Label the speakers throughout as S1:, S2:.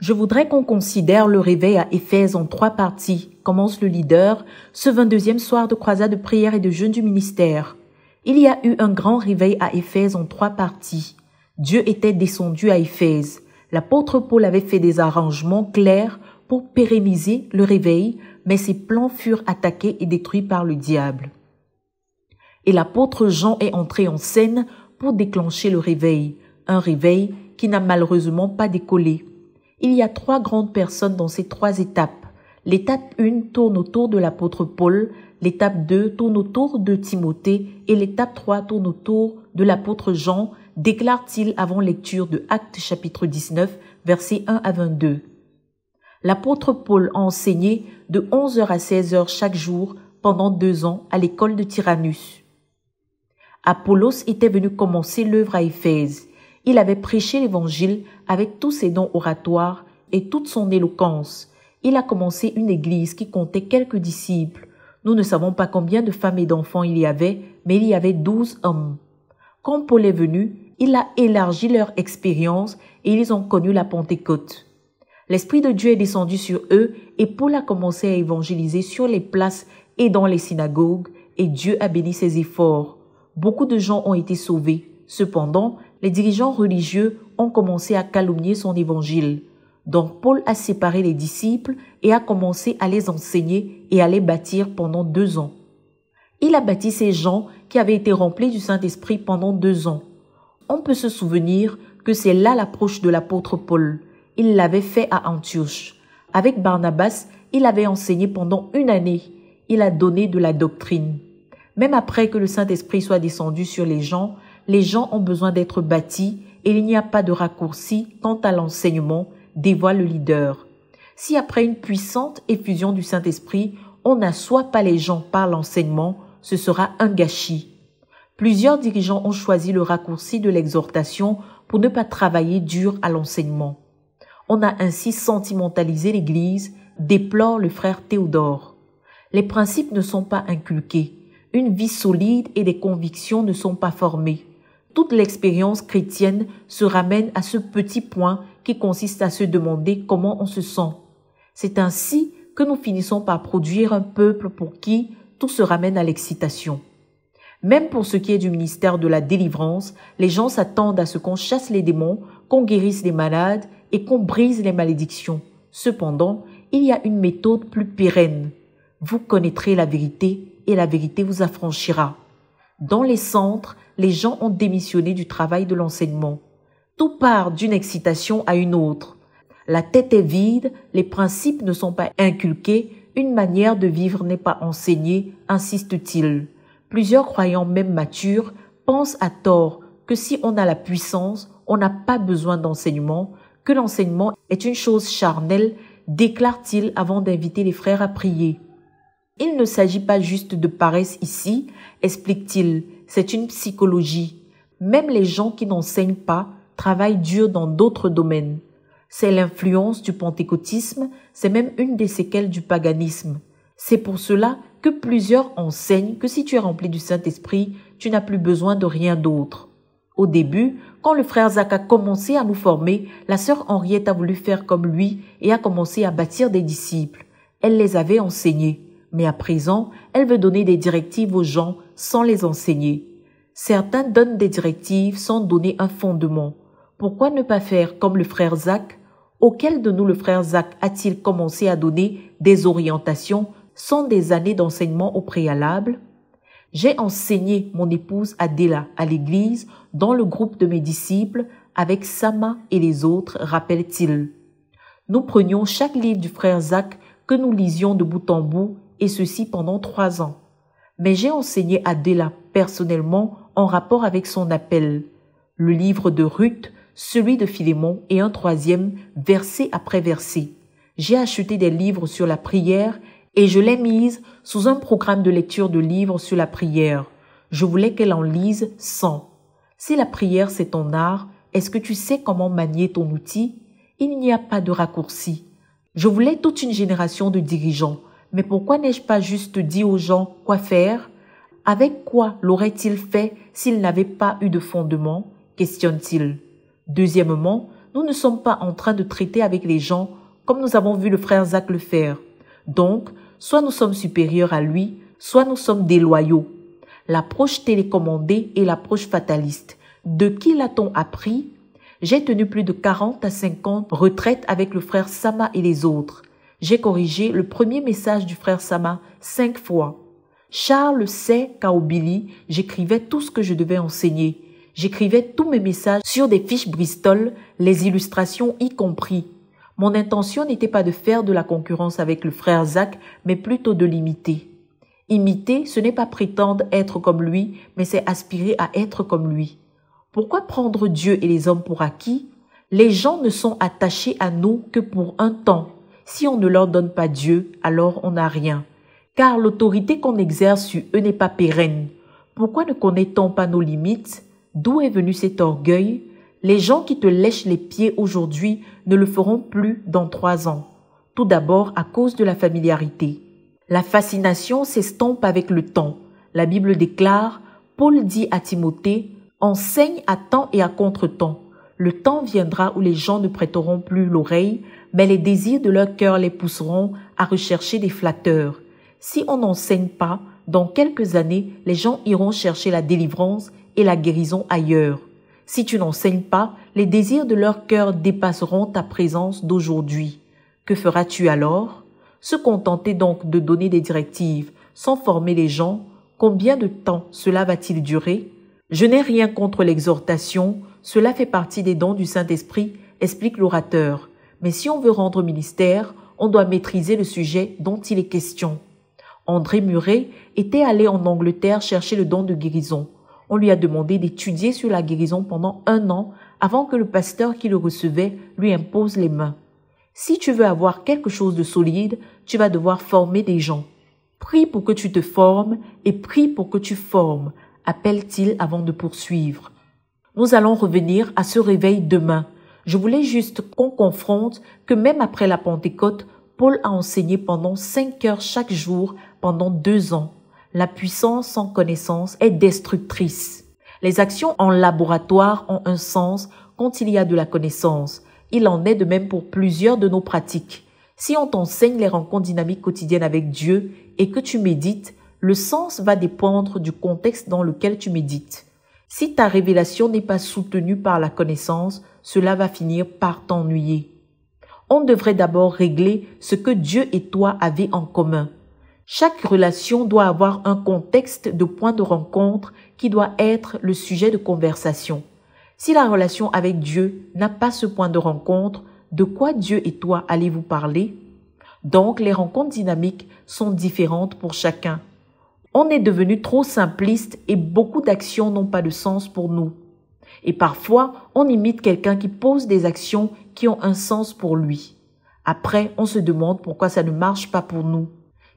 S1: Je voudrais qu'on considère le réveil à Éphèse en trois parties. Commence le leader, ce 22e soir de croisade de prière et de jeûne du ministère. Il y a eu un grand réveil à Éphèse en trois parties. Dieu était descendu à Éphèse. L'apôtre Paul avait fait des arrangements clairs pour pérenniser le réveil, mais ses plans furent attaqués et détruits par le diable. Et l'apôtre Jean est entré en scène pour déclencher le réveil, un réveil qui n'a malheureusement pas décollé. Il y a trois grandes personnes dans ces trois étapes. L'étape 1 tourne autour de l'apôtre Paul, l'étape 2 tourne autour de Timothée et l'étape 3 tourne autour de l'apôtre Jean, déclare-t-il avant lecture de Actes chapitre 19, versets 1 à 22. L'apôtre Paul a enseigné de 11h à 16h chaque jour pendant deux ans à l'école de Tyrannus. Apollos était venu commencer l'œuvre à Éphèse il avait prêché l'évangile avec tous ses dons oratoires et toute son éloquence. Il a commencé une église qui comptait quelques disciples. Nous ne savons pas combien de femmes et d'enfants il y avait, mais il y avait douze hommes. Quand Paul est venu, il a élargi leur expérience et ils ont connu la Pentecôte. L'Esprit de Dieu est descendu sur eux et Paul a commencé à évangéliser sur les places et dans les synagogues et Dieu a béni ses efforts. Beaucoup de gens ont été sauvés. Cependant, les dirigeants religieux ont commencé à calomnier son évangile. Donc Paul a séparé les disciples et a commencé à les enseigner et à les bâtir pendant deux ans. Il a bâti ces gens qui avaient été remplis du Saint-Esprit pendant deux ans. On peut se souvenir que c'est là l'approche de l'apôtre Paul. Il l'avait fait à Antioche. Avec Barnabas, il avait enseigné pendant une année. Il a donné de la doctrine. Même après que le Saint-Esprit soit descendu sur les gens, les gens ont besoin d'être bâtis et il n'y a pas de raccourci quant à l'enseignement, dévoile le leader. Si après une puissante effusion du Saint-Esprit, on n'assoit pas les gens par l'enseignement, ce sera un gâchis. Plusieurs dirigeants ont choisi le raccourci de l'exhortation pour ne pas travailler dur à l'enseignement. On a ainsi sentimentalisé l'Église, déplore le frère Théodore. Les principes ne sont pas inculqués, une vie solide et des convictions ne sont pas formées. Toute l'expérience chrétienne se ramène à ce petit point qui consiste à se demander comment on se sent. C'est ainsi que nous finissons par produire un peuple pour qui tout se ramène à l'excitation. Même pour ce qui est du ministère de la délivrance, les gens s'attendent à ce qu'on chasse les démons, qu'on guérisse les malades et qu'on brise les malédictions. Cependant, il y a une méthode plus pérenne. Vous connaîtrez la vérité et la vérité vous affranchira. Dans les centres, les gens ont démissionné du travail de l'enseignement. Tout part d'une excitation à une autre. La tête est vide, les principes ne sont pas inculqués, une manière de vivre n'est pas enseignée, insiste-t-il. Plusieurs croyants même matures pensent à tort que si on a la puissance, on n'a pas besoin d'enseignement, que l'enseignement est une chose charnelle, déclare-t-il avant d'inviter les frères à prier. Il ne s'agit pas juste de paresse ici, explique-t-il, c'est une psychologie. Même les gens qui n'enseignent pas travaillent dur dans d'autres domaines. C'est l'influence du pentecôtisme, c'est même une des séquelles du paganisme. C'est pour cela que plusieurs enseignent que si tu es rempli du Saint-Esprit, tu n'as plus besoin de rien d'autre. Au début, quand le frère Zach a commencé à nous former, la sœur Henriette a voulu faire comme lui et a commencé à bâtir des disciples. Elle les avait enseignés. Mais à présent, elle veut donner des directives aux gens sans les enseigner. Certains donnent des directives sans donner un fondement. Pourquoi ne pas faire comme le frère Zach Auquel de nous le frère Zach a-t-il commencé à donner des orientations sans des années d'enseignement au préalable J'ai enseigné mon épouse Adela à l'église, dans le groupe de mes disciples, avec Sama et les autres, rappelle-t-il. Nous prenions chaque livre du frère Zach que nous lisions de bout en bout et ceci pendant trois ans. Mais j'ai enseigné à personnellement en rapport avec son appel. Le livre de Ruth, celui de Philémon et un troisième, verset après verset. J'ai acheté des livres sur la prière et je l'ai mise sous un programme de lecture de livres sur la prière. Je voulais qu'elle en lise 100. Si la prière c'est ton art, est-ce que tu sais comment manier ton outil Il n'y a pas de raccourci. Je voulais toute une génération de dirigeants, mais pourquoi n'ai-je pas juste dit aux gens quoi faire Avec quoi l'aurait-il fait s'il n'avait pas eu de fondement questionne-t-il. Deuxièmement, nous ne sommes pas en train de traiter avec les gens comme nous avons vu le frère Zach le faire. Donc, soit nous sommes supérieurs à lui, soit nous sommes déloyaux. L'approche télécommandée est l'approche fataliste. De qui l'a-t-on appris J'ai tenu plus de 40 à 50 retraites avec le frère Sama et les autres. J'ai corrigé le premier message du frère Sama cinq fois. Charles sait qu'à Billy, j'écrivais tout ce que je devais enseigner. J'écrivais tous mes messages sur des fiches Bristol, les illustrations y compris. Mon intention n'était pas de faire de la concurrence avec le frère Zach, mais plutôt de l'imiter. Imiter, ce n'est pas prétendre être comme lui, mais c'est aspirer à être comme lui. Pourquoi prendre Dieu et les hommes pour acquis Les gens ne sont attachés à nous que pour un temps si on ne leur donne pas Dieu, alors on n'a rien. Car l'autorité qu'on exerce sur eux n'est pas pérenne. Pourquoi ne connaît-on pas nos limites D'où est venu cet orgueil Les gens qui te lèchent les pieds aujourd'hui ne le feront plus dans trois ans. Tout d'abord à cause de la familiarité. La fascination s'estompe avec le temps. La Bible déclare, Paul dit à Timothée, enseigne à temps et à contre-temps. Le temps viendra où les gens ne prêteront plus l'oreille mais les désirs de leur cœur les pousseront à rechercher des flatteurs. Si on n'enseigne pas, dans quelques années, les gens iront chercher la délivrance et la guérison ailleurs. Si tu n'enseignes pas, les désirs de leur cœur dépasseront ta présence d'aujourd'hui. Que feras-tu alors Se contenter donc de donner des directives sans former les gens, combien de temps cela va-t-il durer Je n'ai rien contre l'exhortation, cela fait partie des dons du Saint-Esprit, explique l'orateur mais si on veut rendre ministère, on doit maîtriser le sujet dont il est question. André Muret était allé en Angleterre chercher le don de guérison. On lui a demandé d'étudier sur la guérison pendant un an avant que le pasteur qui le recevait lui impose les mains. Si tu veux avoir quelque chose de solide, tu vas devoir former des gens. Prie pour que tu te formes et prie pour que tu formes, appelle-t-il avant de poursuivre. Nous allons revenir à ce réveil demain. Je voulais juste qu'on confronte que même après la Pentecôte, Paul a enseigné pendant 5 heures chaque jour pendant deux ans. La puissance sans connaissance est destructrice. Les actions en laboratoire ont un sens quand il y a de la connaissance. Il en est de même pour plusieurs de nos pratiques. Si on t'enseigne les rencontres dynamiques quotidiennes avec Dieu et que tu médites, le sens va dépendre du contexte dans lequel tu médites. Si ta révélation n'est pas soutenue par la connaissance, cela va finir par t'ennuyer. On devrait d'abord régler ce que Dieu et toi avez en commun. Chaque relation doit avoir un contexte de point de rencontre qui doit être le sujet de conversation. Si la relation avec Dieu n'a pas ce point de rencontre, de quoi Dieu et toi allez-vous parler Donc les rencontres dynamiques sont différentes pour chacun. On est devenu trop simpliste et beaucoup d'actions n'ont pas de sens pour nous. Et parfois, on imite quelqu'un qui pose des actions qui ont un sens pour lui. Après, on se demande pourquoi ça ne marche pas pour nous.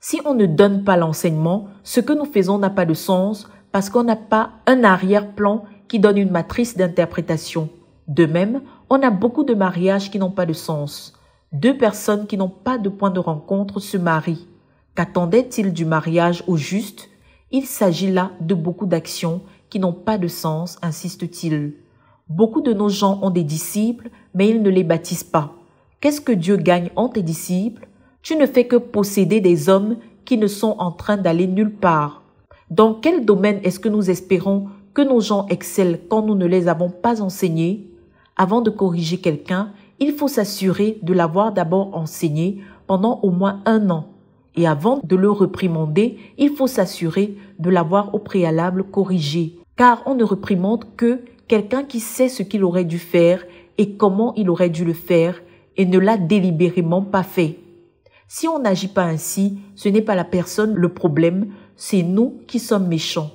S1: Si on ne donne pas l'enseignement, ce que nous faisons n'a pas de sens parce qu'on n'a pas un arrière-plan qui donne une matrice d'interprétation. De même, on a beaucoup de mariages qui n'ont pas de sens. Deux personnes qui n'ont pas de point de rencontre se marient. Qu'attendait-il du mariage au juste Il s'agit là de beaucoup d'actions qui n'ont pas de sens, insiste-t-il. Beaucoup de nos gens ont des disciples, mais ils ne les baptisent pas. Qu'est-ce que Dieu gagne en tes disciples Tu ne fais que posséder des hommes qui ne sont en train d'aller nulle part. Dans quel domaine est-ce que nous espérons que nos gens excellent quand nous ne les avons pas enseignés Avant de corriger quelqu'un, il faut s'assurer de l'avoir d'abord enseigné pendant au moins un an et avant de le reprimander, il faut s'assurer de l'avoir au préalable corrigé, car on ne réprimande que quelqu'un qui sait ce qu'il aurait dû faire et comment il aurait dû le faire et ne l'a délibérément pas fait. Si on n'agit pas ainsi, ce n'est pas la personne le problème, c'est nous qui sommes méchants.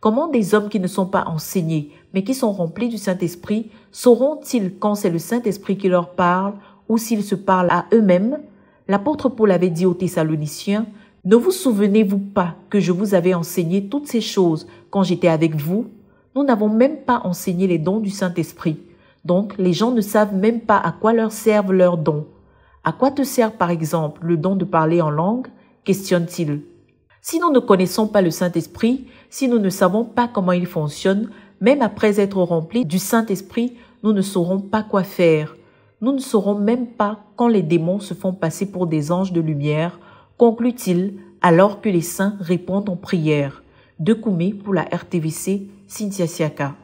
S1: Comment des hommes qui ne sont pas enseignés, mais qui sont remplis du Saint-Esprit, sauront-ils quand c'est le Saint-Esprit qui leur parle ou s'ils se parlent à eux-mêmes L'apôtre Paul avait dit aux Thessaloniciens, Ne vous souvenez-vous pas que je vous avais enseigné toutes ces choses quand j'étais avec vous Nous n'avons même pas enseigné les dons du Saint-Esprit. Donc les gens ne savent même pas à quoi leur servent leurs dons. À quoi te sert par exemple le don de parler en langue questionne-t-il. Si nous ne connaissons pas le Saint-Esprit, si nous ne savons pas comment il fonctionne, même après être remplis du Saint-Esprit, nous ne saurons pas quoi faire. Nous ne saurons même pas quand les démons se font passer pour des anges de lumière, conclut-il alors que les saints répondent en prière. De Koumé pour la RTVC, Cynthia Siaka.